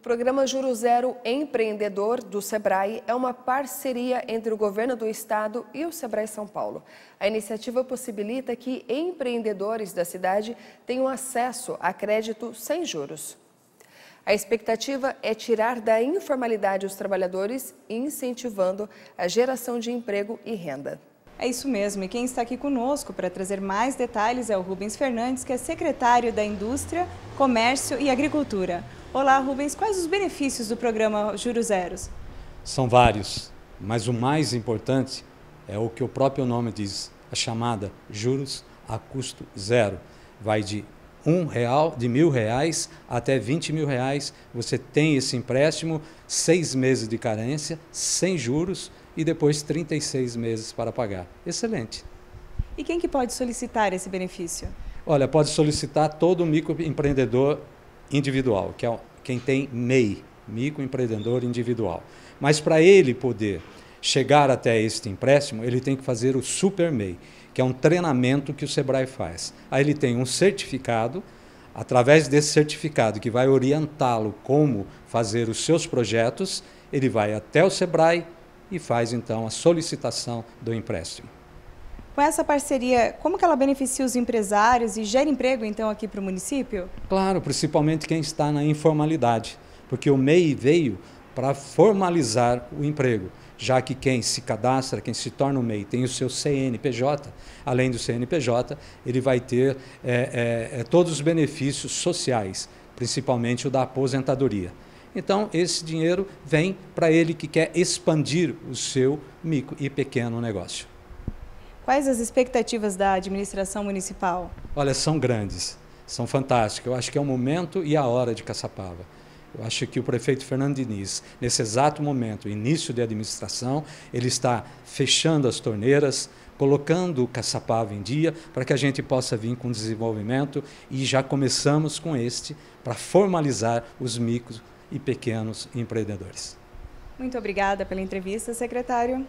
O programa Juro Zero Empreendedor do SEBRAE é uma parceria entre o governo do estado e o SEBRAE São Paulo. A iniciativa possibilita que empreendedores da cidade tenham acesso a crédito sem juros. A expectativa é tirar da informalidade os trabalhadores, incentivando a geração de emprego e renda. É isso mesmo, e quem está aqui conosco para trazer mais detalhes é o Rubens Fernandes, que é secretário da Indústria, Comércio e Agricultura. Olá, Rubens. Quais os benefícios do programa Juros Zeros? São vários, mas o mais importante é o que o próprio nome diz, a chamada juros a custo zero. Vai de um real, de mil reais até 20 mil reais. Você tem esse empréstimo, seis meses de carência, sem juros e depois 36 meses para pagar. Excelente. E quem que pode solicitar esse benefício? Olha, pode solicitar todo microempreendedor individual, que é quem tem MEI, microempreendedor individual. Mas para ele poder chegar até este empréstimo, ele tem que fazer o Super MEI, que é um treinamento que o Sebrae faz. Aí ele tem um certificado, através desse certificado que vai orientá-lo como fazer os seus projetos, ele vai até o Sebrae e faz então a solicitação do empréstimo. Com essa parceria, como que ela beneficia os empresários e gera emprego, então, aqui para o município? Claro, principalmente quem está na informalidade, porque o MEI veio para formalizar o emprego, já que quem se cadastra, quem se torna o MEI, tem o seu CNPJ, além do CNPJ, ele vai ter é, é, é, todos os benefícios sociais, principalmente o da aposentadoria. Então, esse dinheiro vem para ele que quer expandir o seu micro e pequeno negócio. Quais as expectativas da administração municipal? Olha, são grandes, são fantásticas. Eu acho que é o momento e a hora de Caçapava. Eu acho que o prefeito Fernando Diniz, nesse exato momento, início de administração, ele está fechando as torneiras, colocando o Caçapava em dia, para que a gente possa vir com desenvolvimento e já começamos com este para formalizar os micros e pequenos empreendedores. Muito obrigada pela entrevista, secretário.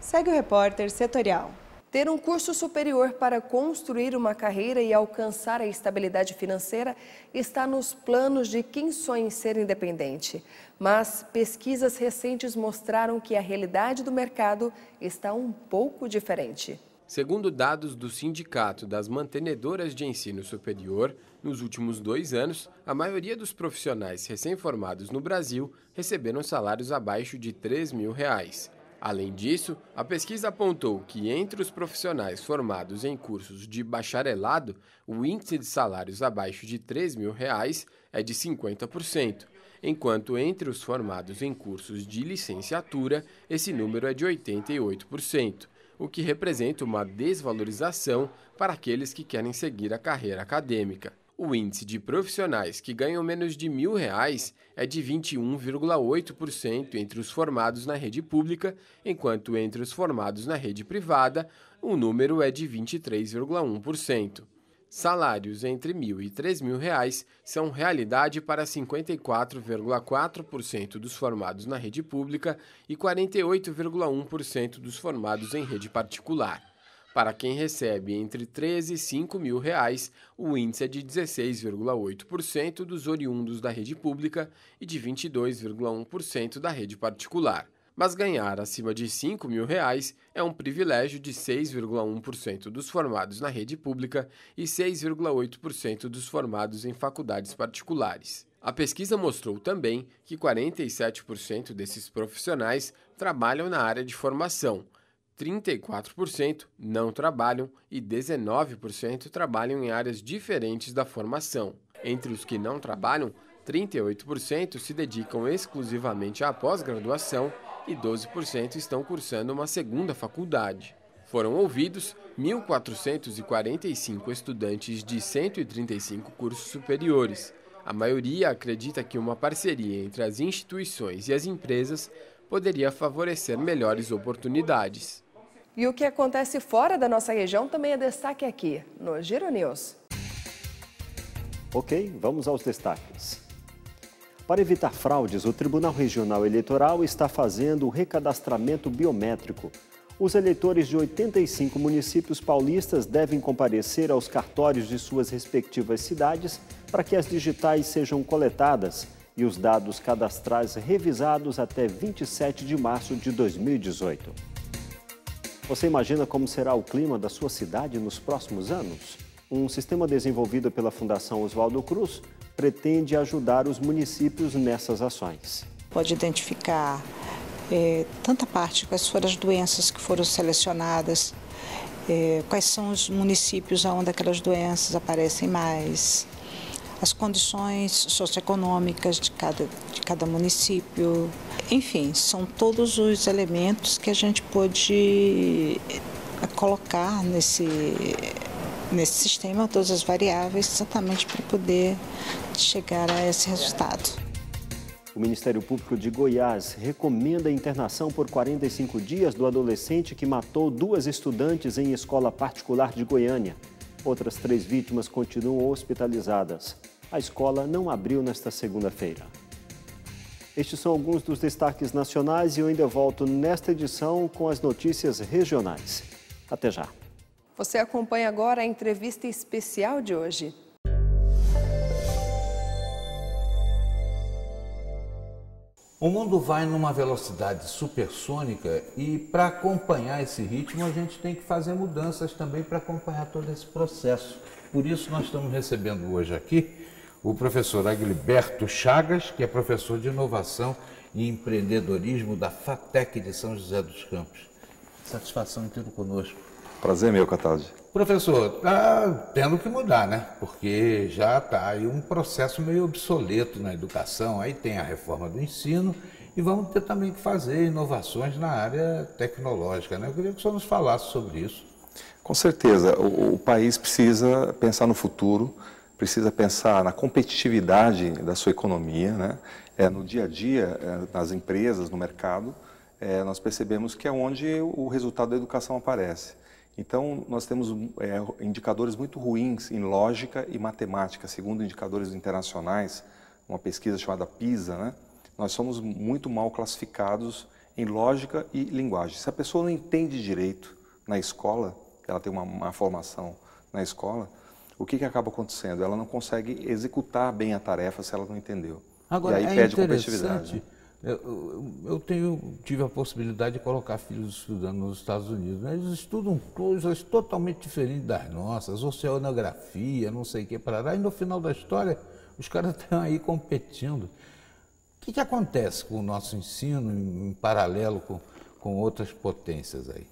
Segue o repórter setorial. Ter um curso superior para construir uma carreira e alcançar a estabilidade financeira está nos planos de quem sonha em ser independente. Mas pesquisas recentes mostraram que a realidade do mercado está um pouco diferente. Segundo dados do Sindicato das Mantenedoras de Ensino Superior, nos últimos dois anos, a maioria dos profissionais recém-formados no Brasil receberam salários abaixo de R$ 3 mil. Reais. Além disso, a pesquisa apontou que entre os profissionais formados em cursos de bacharelado, o índice de salários abaixo de R$ mil reais é de 50%, enquanto entre os formados em cursos de licenciatura, esse número é de 88%, o que representa uma desvalorização para aqueles que querem seguir a carreira acadêmica. O índice de profissionais que ganham menos de mil reais é de 21,8% entre os formados na rede pública, enquanto entre os formados na rede privada o número é de 23,1%. Salários entre mil e três mil reais são realidade para 54,4% dos formados na rede pública e 48,1% dos formados em rede particular. Para quem recebe entre 13 e 5 mil reais, o índice é de 16,8% dos oriundos da rede pública e de 22,1% da rede particular. Mas ganhar acima de 5 mil reais é um privilégio de 6,1% dos formados na rede pública e 6,8% dos formados em faculdades particulares. A pesquisa mostrou também que 47% desses profissionais trabalham na área de formação, 34% não trabalham e 19% trabalham em áreas diferentes da formação. Entre os que não trabalham, 38% se dedicam exclusivamente à pós-graduação e 12% estão cursando uma segunda faculdade. Foram ouvidos 1.445 estudantes de 135 cursos superiores. A maioria acredita que uma parceria entre as instituições e as empresas poderia favorecer melhores oportunidades. E o que acontece fora da nossa região também é destaque aqui, no Giro News. Ok, vamos aos destaques. Para evitar fraudes, o Tribunal Regional Eleitoral está fazendo o recadastramento biométrico. Os eleitores de 85 municípios paulistas devem comparecer aos cartórios de suas respectivas cidades para que as digitais sejam coletadas e os dados cadastrais revisados até 27 de março de 2018. Você imagina como será o clima da sua cidade nos próximos anos? Um sistema desenvolvido pela Fundação Oswaldo Cruz pretende ajudar os municípios nessas ações. Pode identificar é, tanta parte, quais foram as doenças que foram selecionadas, é, quais são os municípios onde aquelas doenças aparecem mais, as condições socioeconômicas de cada, de cada município. Enfim, são todos os elementos que a gente pôde eh, colocar nesse, nesse sistema, todas as variáveis, exatamente para poder chegar a esse resultado. O Ministério Público de Goiás recomenda a internação por 45 dias do adolescente que matou duas estudantes em escola particular de Goiânia. Outras três vítimas continuam hospitalizadas. A escola não abriu nesta segunda-feira. Estes são alguns dos destaques nacionais e eu ainda volto nesta edição com as notícias regionais. Até já. Você acompanha agora a entrevista especial de hoje. O mundo vai numa velocidade supersônica e para acompanhar esse ritmo a gente tem que fazer mudanças também para acompanhar todo esse processo. Por isso nós estamos recebendo hoje aqui o professor Agliberto Chagas, que é professor de inovação e empreendedorismo da FATEC de São José dos Campos. Satisfação em tê-lo conosco. Prazer meu, Cataldi. Professor, está tendo que mudar, né? Porque já está aí um processo meio obsoleto na educação, aí tem a reforma do ensino e vamos ter também que fazer inovações na área tecnológica, né? Eu queria que o senhor nos falasse sobre isso. Com certeza, o, o país precisa pensar no futuro, precisa pensar na competitividade da sua economia, né? É, no dia a dia, é, nas empresas, no mercado, é, nós percebemos que é onde o resultado da educação aparece. Então, nós temos é, indicadores muito ruins em lógica e matemática, segundo indicadores internacionais, uma pesquisa chamada PISA, né? Nós somos muito mal classificados em lógica e linguagem. Se a pessoa não entende direito na escola, ela tem uma, uma formação na escola, o que, que acaba acontecendo? Ela não consegue executar bem a tarefa se ela não entendeu. Agora, e aí é interessante. competitividade. Né? Eu, eu tenho, tive a possibilidade de colocar filhos estudando nos Estados Unidos. Né? Eles estudam coisas totalmente diferentes das nossas, oceanografia, não sei o que, parará. E no final da história, os caras estão aí competindo. O que, que acontece com o nosso ensino em, em paralelo com, com outras potências aí?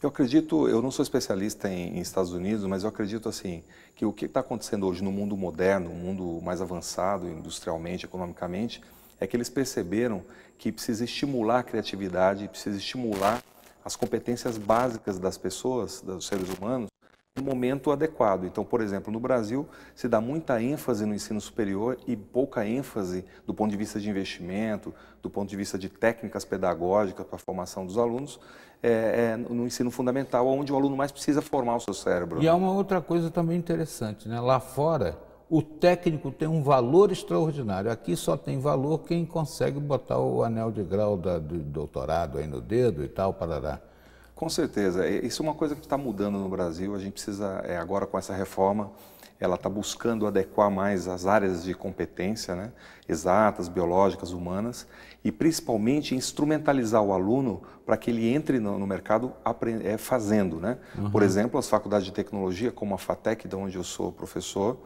Eu acredito, eu não sou especialista em, em, Estados Unidos, mas eu acredito assim que o que está acontecendo hoje no mundo moderno, no mundo mais avançado industrialmente, economicamente, é que eles perceberam que precisa estimular a criatividade, precisa estimular as competências básicas das pessoas, dos seres humanos, no momento adequado. Então, por exemplo, no Brasil se dá muita ênfase no ensino superior e pouca ênfase do ponto de vista de investimento, do ponto de vista de técnicas pedagógicas para a formação dos alunos, é, é, no ensino fundamental, onde o aluno mais precisa formar o seu cérebro. E há uma outra coisa também interessante, né? Lá fora o técnico tem um valor extraordinário. Aqui só tem valor quem consegue botar o anel de grau da, de doutorado aí no dedo e tal, parará. Com certeza. Isso é uma coisa que está mudando no Brasil. A gente precisa, é, agora com essa reforma, ela está buscando adequar mais as áreas de competência, né? exatas, biológicas, humanas, e principalmente instrumentalizar o aluno para que ele entre no, no mercado é, fazendo. Né? Uhum. Por exemplo, as faculdades de tecnologia, como a FATEC, de onde eu sou professor,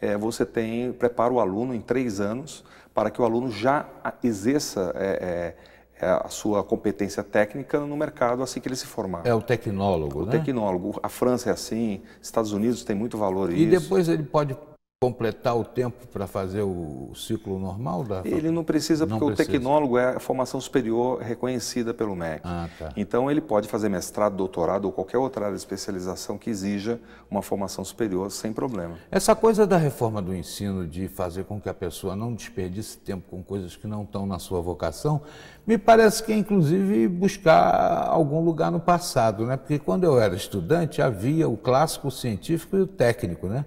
é, você tem, prepara o aluno em três anos para que o aluno já exerça é, é, é, a sua competência técnica no mercado assim que ele se formar. É o tecnólogo, o né? O tecnólogo. A França é assim, Estados Unidos tem muito valor e isso. E depois ele pode completar o tempo para fazer o ciclo normal da Ele não precisa, porque não precisa. o tecnólogo é a formação superior reconhecida pelo MEC. Ah, tá. Então, ele pode fazer mestrado, doutorado ou qualquer outra área de especialização que exija uma formação superior sem problema. Essa coisa da reforma do ensino, de fazer com que a pessoa não desperdice tempo com coisas que não estão na sua vocação, me parece que é, inclusive, buscar algum lugar no passado, né? Porque quando eu era estudante, havia o clássico, o científico e o técnico, né?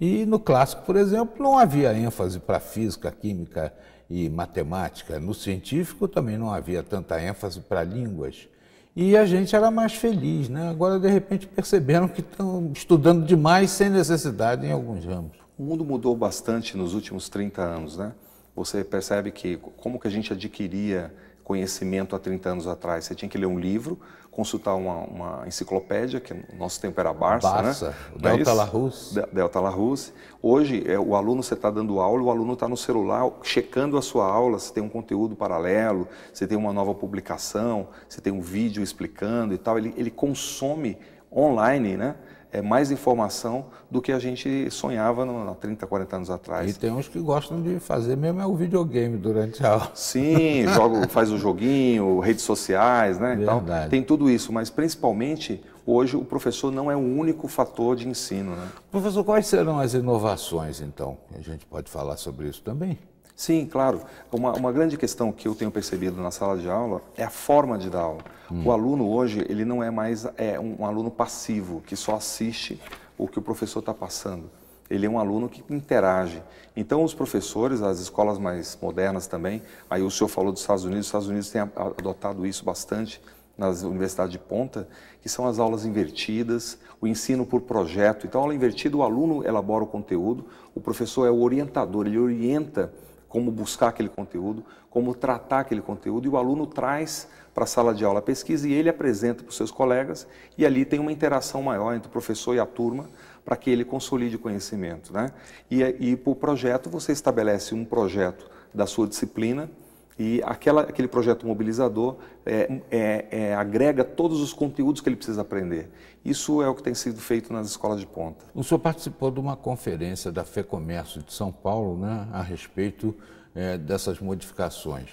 E no clássico, por exemplo, não havia ênfase para física, química e matemática. No científico também não havia tanta ênfase para línguas. E a gente era mais feliz, né? Agora, de repente, perceberam que estão estudando demais sem necessidade em alguns ramos. O mundo mudou bastante nos últimos 30 anos, né? Você percebe que como que a gente adquiria conhecimento há 30 anos atrás. Você tinha que ler um livro, consultar uma, uma enciclopédia, que no nosso tempo era a Barça, Barça né? É Delta é Larousse. Delta Larousse. Hoje, é, o aluno, você está dando aula, o aluno está no celular checando a sua aula, se tem um conteúdo paralelo, se tem uma nova publicação, se tem um vídeo explicando e tal. Ele, ele consome online, né? é, mais informação do que a gente sonhava no, há 30, 40 anos atrás. E tem uns que gostam de fazer mesmo é o videogame durante a aula. Sim, joga, faz o joguinho, redes sociais, né? Verdade. Então, tem tudo isso, mas principalmente hoje o professor não é o único fator de ensino. Né? Professor, quais serão as inovações então? A gente pode falar sobre isso também? Sim, claro. Uma, uma grande questão que eu tenho percebido na sala de aula é a forma de dar aula. Hum. O aluno hoje, ele não é mais é um, um aluno passivo, que só assiste o que o professor está passando. Ele é um aluno que interage. Então, os professores, as escolas mais modernas também, aí o senhor falou dos Estados Unidos, os Estados Unidos têm adotado isso bastante nas universidades de ponta, que são as aulas invertidas, o ensino por projeto. Então, a aula invertida, o aluno elabora o conteúdo, o professor é o orientador, ele orienta como buscar aquele conteúdo, como tratar aquele conteúdo, e o aluno traz para a sala de aula a pesquisa e ele apresenta para os seus colegas, e ali tem uma interação maior entre o professor e a turma para que ele consolide o conhecimento. Né? E, e para o projeto, você estabelece um projeto da sua disciplina, e aquela, aquele projeto mobilizador é, é, é, agrega todos os conteúdos que ele precisa aprender. Isso é o que tem sido feito nas escolas de ponta. O senhor participou de uma conferência da FEComércio de São Paulo né, a respeito é, dessas modificações.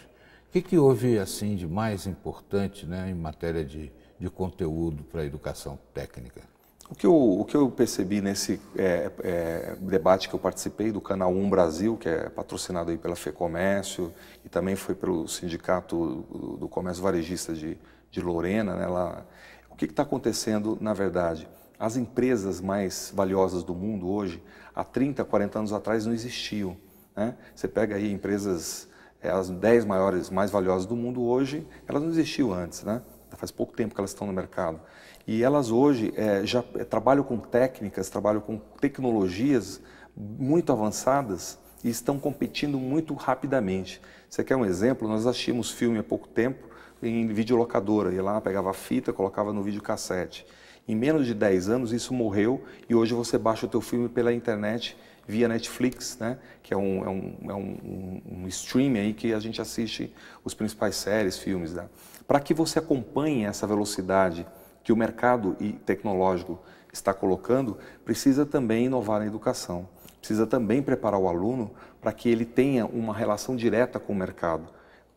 O que, que, houve assim de mais importante né, em matéria de, de conteúdo para a educação técnica? O que eu, o que eu percebi nesse é, é, debate que eu participei do Canal 1 Brasil, que é patrocinado aí pela FEComércio e também foi pelo Sindicato do, Comércio Varejista de, de Lorena, né, lá, o que está acontecendo na verdade? As empresas mais valiosas do mundo hoje, há 30, 40 anos atrás, não existiam. Né? Você pega aí empresas, é, as 10 maiores, mais valiosas do mundo hoje, elas não existiam antes. Né? Tá, faz pouco tempo que elas estão no mercado. E elas hoje é, já é, trabalham com técnicas, trabalham com tecnologias muito avançadas e estão competindo muito rapidamente. Você quer um exemplo? Nós assistimos filme há pouco tempo em videolocadora, ia lá, pegava a fita, colocava no videocassete. Em menos de 10 anos isso morreu e hoje você baixa o teu filme pela internet via Netflix, né? que é um, é um, é um, um streaming aí que a gente assiste os principais séries, filmes. Né? Para que você acompanhe essa velocidade que o mercado tecnológico está colocando, precisa também inovar na educação, precisa também preparar o aluno para que ele tenha uma relação direta com o mercado.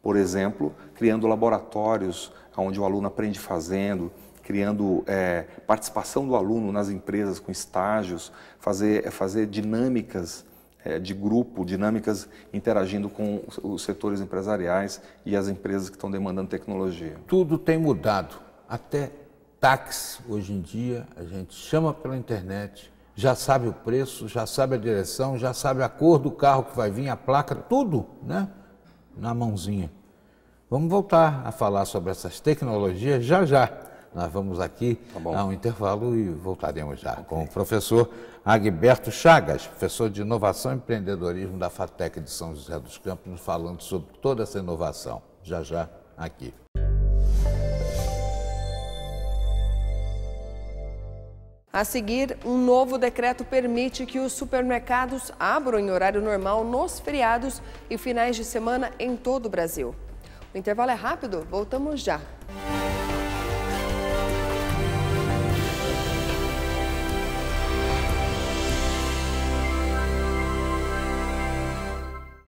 Por exemplo, criando laboratórios onde o aluno aprende fazendo, criando é, participação do aluno nas empresas com estágios, fazer, é, fazer dinâmicas é, de grupo, dinâmicas interagindo com os setores empresariais e as empresas que estão demandando tecnologia. Tudo tem mudado, até táxi hoje em dia a gente chama pela internet, já sabe o preço, já sabe a direção, já sabe a cor do carro que vai vir, a placa, tudo, né? Na mãozinha. Vamos voltar a falar sobre essas tecnologias já já. Nós vamos aqui tá a um intervalo e voltaremos já okay. com o professor Agberto Chagas, professor de Inovação e Empreendedorismo da FATEC de São José dos Campos, falando sobre toda essa inovação. Já já aqui. A seguir, um novo decreto permite que os supermercados abram em horário normal nos feriados e finais de semana em todo o Brasil. O intervalo é rápido, voltamos já.